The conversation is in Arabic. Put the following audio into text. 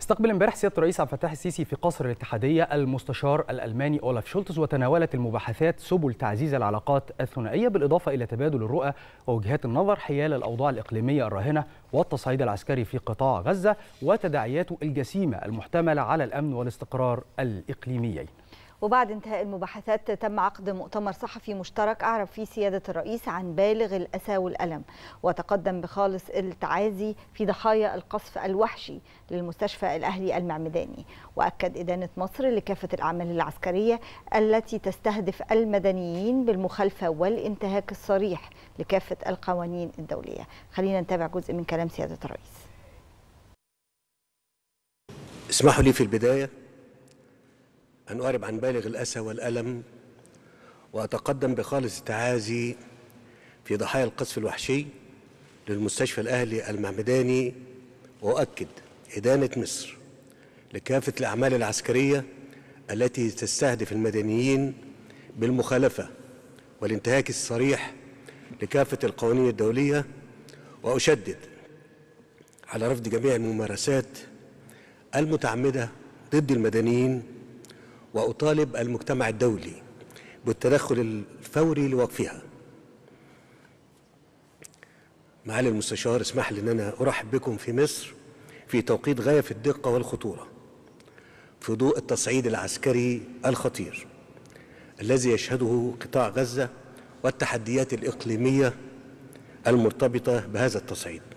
استقبل امبارح سياده الرئيس عبد الفتاح السيسي في قصر الاتحاديه المستشار الالماني اولاف شولتز وتناولت المباحثات سبل تعزيز العلاقات الثنائيه بالاضافه الى تبادل الرؤى ووجهات النظر حيال الاوضاع الاقليميه الراهنه والتصعيد العسكري في قطاع غزه وتداعياته الجسيمه المحتمله على الامن والاستقرار الاقليميين. وبعد انتهاء المباحثات تم عقد مؤتمر صحفي مشترك أعرب فيه سيادة الرئيس عن بالغ الأسى والألم وتقدم بخالص التعازي في ضحايا القصف الوحشي للمستشفى الأهلي المعمداني وأكد إدانة مصر لكافة الأعمال العسكرية التي تستهدف المدنيين بالمخالفة والانتهاك الصريح لكافة القوانين الدولية خلينا نتابع جزء من كلام سيادة الرئيس اسمحوا لي في البداية أن أعرب عن بالغ الأسى والألم وأتقدم بخالص التعازي في ضحايا القصف الوحشي للمستشفى الأهلي المعمداني وأؤكد إدانة مصر لكافة الأعمال العسكرية التي تستهدف المدنيين بالمخالفة والانتهاك الصريح لكافة القوانين الدولية وأشدد على رفض جميع الممارسات المتعمدة ضد المدنيين وأطالب المجتمع الدولي بالتدخل الفوري لوقفها معالي المستشار اسمح لي ان انا ارحب بكم في مصر في توقيت غايه في الدقه والخطوره في ضوء التصعيد العسكري الخطير الذي يشهده قطاع غزه والتحديات الاقليميه المرتبطه بهذا التصعيد